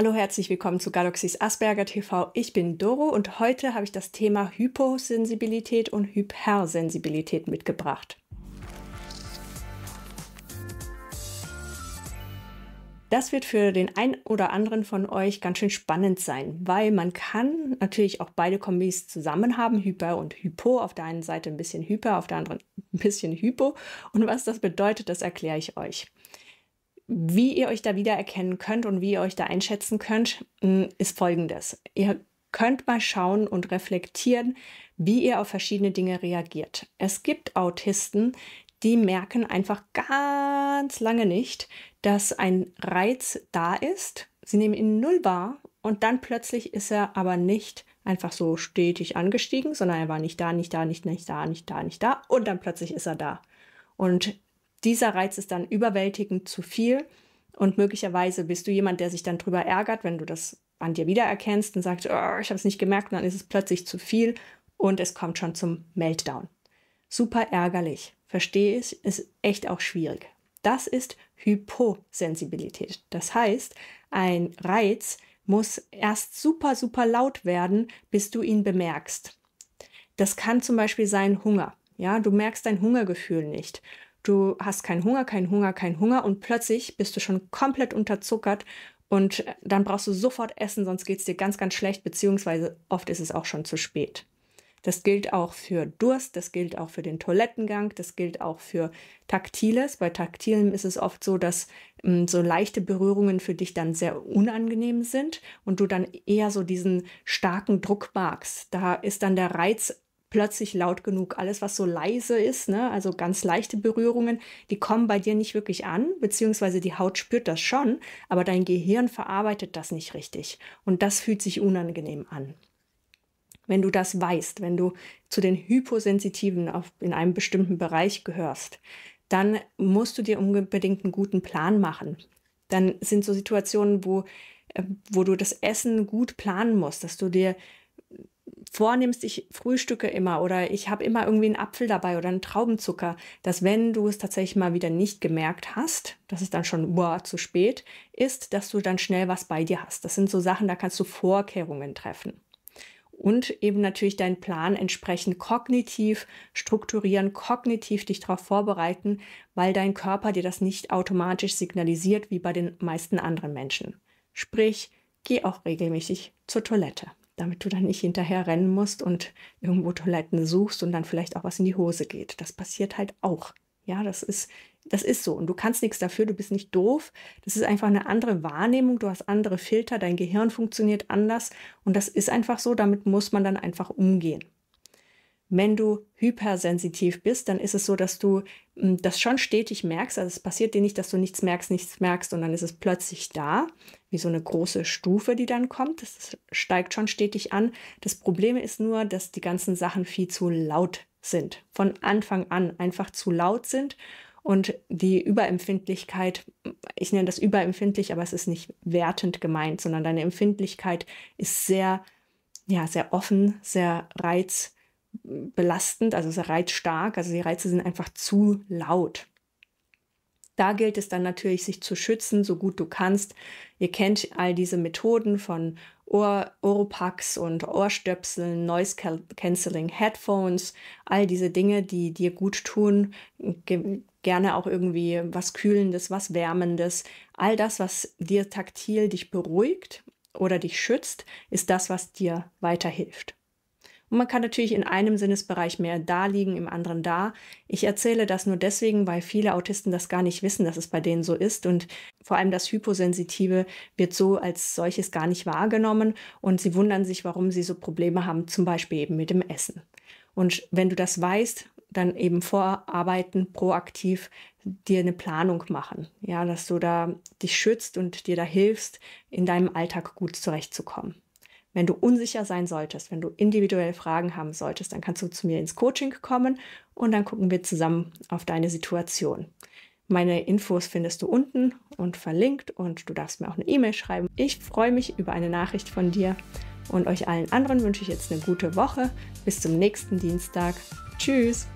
Hallo, herzlich willkommen zu Galaxies Asperger TV. Ich bin Doro und heute habe ich das Thema Hyposensibilität und Hypersensibilität mitgebracht. Das wird für den einen oder anderen von euch ganz schön spannend sein, weil man kann natürlich auch beide Kombis zusammen haben, Hyper und Hypo. Auf der einen Seite ein bisschen Hyper, auf der anderen ein bisschen Hypo. Und was das bedeutet, das erkläre ich euch. Wie ihr euch da wiedererkennen könnt und wie ihr euch da einschätzen könnt, mm, ist folgendes. Ihr könnt mal schauen und reflektieren, wie ihr auf verschiedene Dinge reagiert. Es gibt Autisten, die merken einfach ganz lange nicht, dass ein Reiz da ist. Sie nehmen ihn null wahr und dann plötzlich ist er aber nicht einfach so stetig angestiegen, sondern er war nicht da, nicht da, nicht, nicht da, nicht da, nicht da und dann plötzlich ist er da. Und dieser Reiz ist dann überwältigend zu viel und möglicherweise bist du jemand, der sich dann drüber ärgert, wenn du das an dir wiedererkennst und sagst, oh, ich habe es nicht gemerkt, und dann ist es plötzlich zu viel und es kommt schon zum Meltdown. Super ärgerlich, verstehe ich, ist echt auch schwierig. Das ist Hyposensibilität. Das heißt, ein Reiz muss erst super, super laut werden, bis du ihn bemerkst. Das kann zum Beispiel sein Hunger. Ja, du merkst dein Hungergefühl nicht du hast keinen Hunger, keinen Hunger, keinen Hunger und plötzlich bist du schon komplett unterzuckert und äh, dann brauchst du sofort Essen, sonst geht es dir ganz, ganz schlecht, beziehungsweise oft ist es auch schon zu spät. Das gilt auch für Durst, das gilt auch für den Toilettengang, das gilt auch für Taktiles. Bei Taktilen ist es oft so, dass mh, hm, so leichte Berührungen für dich dann sehr unangenehm sind und du dann eher so diesen starken Druck magst. Da ist dann der Reiz plötzlich laut genug. Alles, was so leise ist, ne, also ganz leichte Berührungen, die kommen bei dir nicht wirklich an, beziehungsweise die Haut spürt das schon, aber dein Gehirn verarbeitet das nicht richtig. Und das fühlt sich unangenehm an. Wenn du das weißt, wenn du zu den Hyposensitiven auf, in einem bestimmten Bereich gehörst, dann musst du dir unbedingt einen guten Plan machen. Dann sind so Situationen, wo, äh, wo du das Essen gut planen musst, dass du dir vornimmst, ich frühstücke immer oder ich habe immer irgendwie einen Apfel dabei oder einen Traubenzucker, dass wenn du es tatsächlich mal wieder nicht gemerkt hast, dass es dann schon boah, zu spät ist, dass du dann schnell was bei dir hast. Das sind so Sachen, da kannst du Vorkehrungen treffen. Und eben natürlich deinen Plan entsprechend kognitiv strukturieren, kognitiv dich darauf vorbereiten, weil dein Körper dir das nicht automatisch signalisiert wie bei den meisten anderen Menschen. Sprich, geh auch regelmäßig zur Toilette damit du dann nicht hinterher rennen musst und irgendwo Toiletten suchst und dann vielleicht auch was in die Hose geht. Das passiert halt auch. Ja, das ist, das ist so. Und du kannst nichts dafür, du bist nicht doof. Das ist einfach eine andere Wahrnehmung, du hast andere Filter, dein Gehirn funktioniert anders. Und das ist einfach so, damit muss man dann einfach umgehen wenn du hypersensitiv bist, dann ist es so, dass du hm, das schon stetig merkst. Also es passiert dir nicht, dass du nichts merkst, nichts merkst und dann ist es plötzlich da, wie so eine große Stufe, die dann kommt. Das steigt schon stetig an. Das Problem ist nur, dass die ganzen Sachen viel zu laut sind. Von Anfang an einfach zu laut sind und die Überempfindlichkeit, ich nenne das überempfindlich, aber es ist nicht wertend gemeint, sondern deine Empfindlichkeit ist sehr, ja, sehr offen, sehr reiz belastend, also sehr reizstark, also die Reize sind einfach zu laut. Da gilt es dann natürlich, sich zu schützen, so gut du kannst. Ihr kennt all diese Methoden von Ohr Oropax und Ohrstöpseln, Noise Cancelling Headphones, all diese Dinge, die dir gut tun. Ge gerne auch irgendwie was Kühlendes, was Wärmendes. All das, was dir taktil dich beruhigt oder dich schützt, ist das, was dir weiterhilft. Und man kann natürlich in einem Sinnesbereich mehr da liegen, im anderen da. Ich erzähle das nur deswegen, weil viele Autisten das gar nicht wissen, dass es bei denen so ist. Und vor allem das Hyposensitive wird so als solches gar nicht wahrgenommen. Und sie wundern sich, warum sie so Probleme haben, zum Beispiel eben mit dem Essen. Und wenn du das weißt, dann eben vorarbeiten, proaktiv dir eine Planung machen. Ja, dass du da dich schützt und dir da hilfst, in deinem Alltag gut zurechtzukommen. Wenn du unsicher sein solltest, wenn du individuell Fragen haben solltest, dann kannst du zu mir ins Coaching kommen und dann gucken wir zusammen auf deine Situation. Meine Infos findest du unten und verlinkt und du darfst mir auch eine E-Mail schreiben. Ich freue mich über eine Nachricht von dir und euch allen anderen wünsche ich jetzt eine gute Woche. Bis zum nächsten Dienstag. Tschüss!